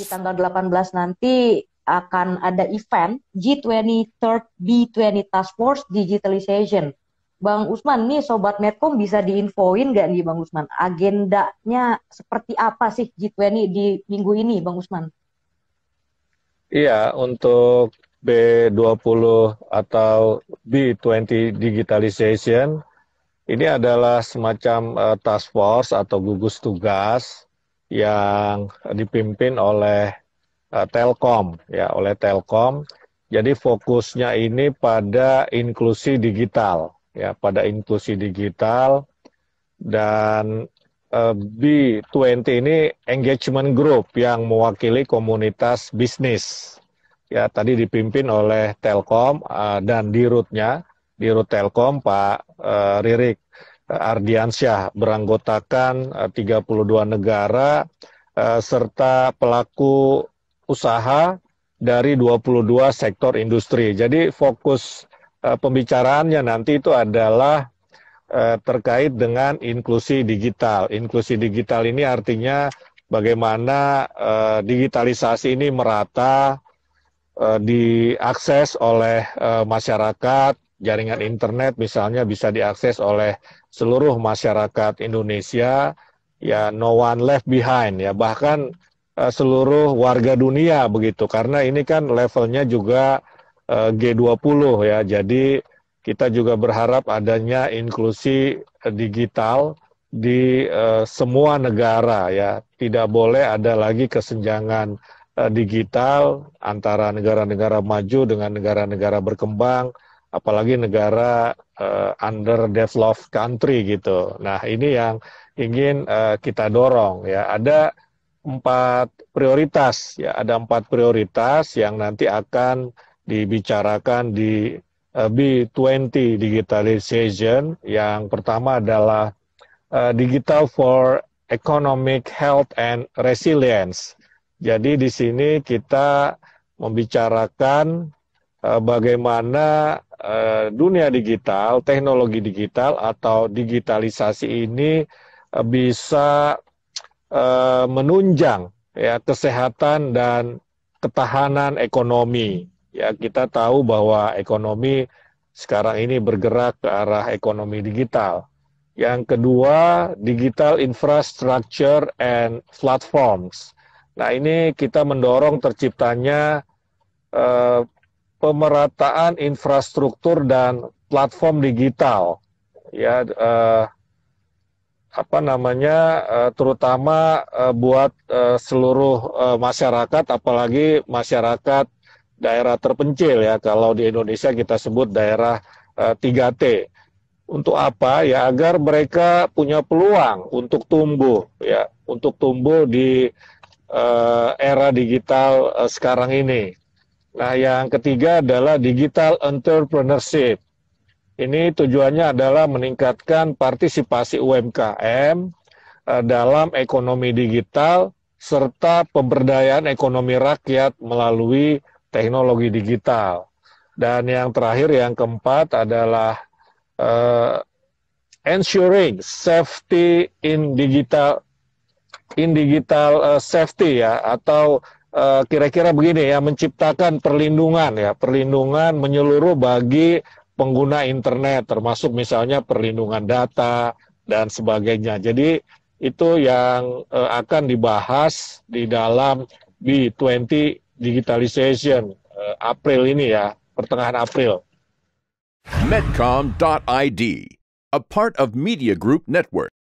di tanggal 18 nanti akan ada event G20 Third B20 Task Force Digitalization. Bang Usman, nih Sobat Medcom bisa diinfoin nggak nih Bang Usman? Agendanya seperti apa sih G20 di minggu ini Bang Usman? Iya, untuk B20 atau B20 Digitalization, ini adalah semacam uh, task force atau gugus tugas yang dipimpin oleh uh, Telkom ya oleh Telkom. Jadi fokusnya ini pada inklusi digital ya pada inklusi digital dan eh, uh, B20 ini engagement group yang mewakili komunitas bisnis ya tadi dipimpin oleh Telkom eh, dan dirutnya dirut Telkom Pak Ririk. Ardiansyah beranggotakan 32 eh, negara eh, serta pelaku usaha dari 22 sektor industri. Jadi fokus eh, pembicaraannya nanti itu adalah terkait dengan inklusi digital. Inklusi digital ini artinya bagaimana digitalisasi ini merata diakses oleh masyarakat, jaringan internet misalnya bisa diakses oleh seluruh masyarakat Indonesia ya no one left behind ya bahkan uh, seluruh warga dunia begitu karena ini kan levelnya juga eh, uh, G20 ya jadi kita juga berharap adanya inklusi eh, digital di uh, semua negara ya tidak boleh ada lagi kesenjangan uh, digital antara negara-negara maju dengan negara-negara berkembang apalagi negara uh, eh, underdeveloped country gitu. Nah, ini yang ingin uh, kita dorong ya. Ada empat prioritas ya, ada empat prioritas yang nanti akan dibicarakan di uh, eh, B20 digitalization. Yang pertama adalah uh, digital for economic health and resilience. Jadi di sini kita membicarakan uh, bagaimana Eh, dunia digital, teknologi digital atau digitalisasi ini eh, bisa eh, menunjang ya kesehatan dan ketahanan ekonomi. Ya, kita tahu bahwa ekonomi sekarang ini bergerak ke arah ekonomi digital. Yang kedua, digital infrastructure and platforms. Nah, ini kita mendorong terciptanya pemerataan infrastruktur dan platform digital ya eh, apa namanya eh, terutama eh, buat eh, seluruh eh, masyarakat apalagi masyarakat daerah terpencil ya kalau di Indonesia kita sebut daerah eh, 3T untuk apa ya agar mereka punya peluang untuk tumbuh ya untuk tumbuh di uh, era digital uh, sekarang ini Nah, yang ketiga adalah digital entrepreneurship. Ini tujuannya adalah meningkatkan partisipasi UMKM eh, dalam ekonomi digital serta pemberdayaan ekonomi rakyat melalui teknologi digital. Dan yang terakhir yang keempat adalah uh, ensuring safety in digital in digital uh, safety ya atau Eh, kira-kira begini ya menciptakan perlindungan ya perlindungan menyeluruh bagi pengguna internet termasuk misalnya perlindungan data dan sebagainya. Jadi itu yang uh, akan dibahas di dalam B20 Digitalization uh, April ini ya, pertengahan April. Medcom.id, a part of Media Group Network.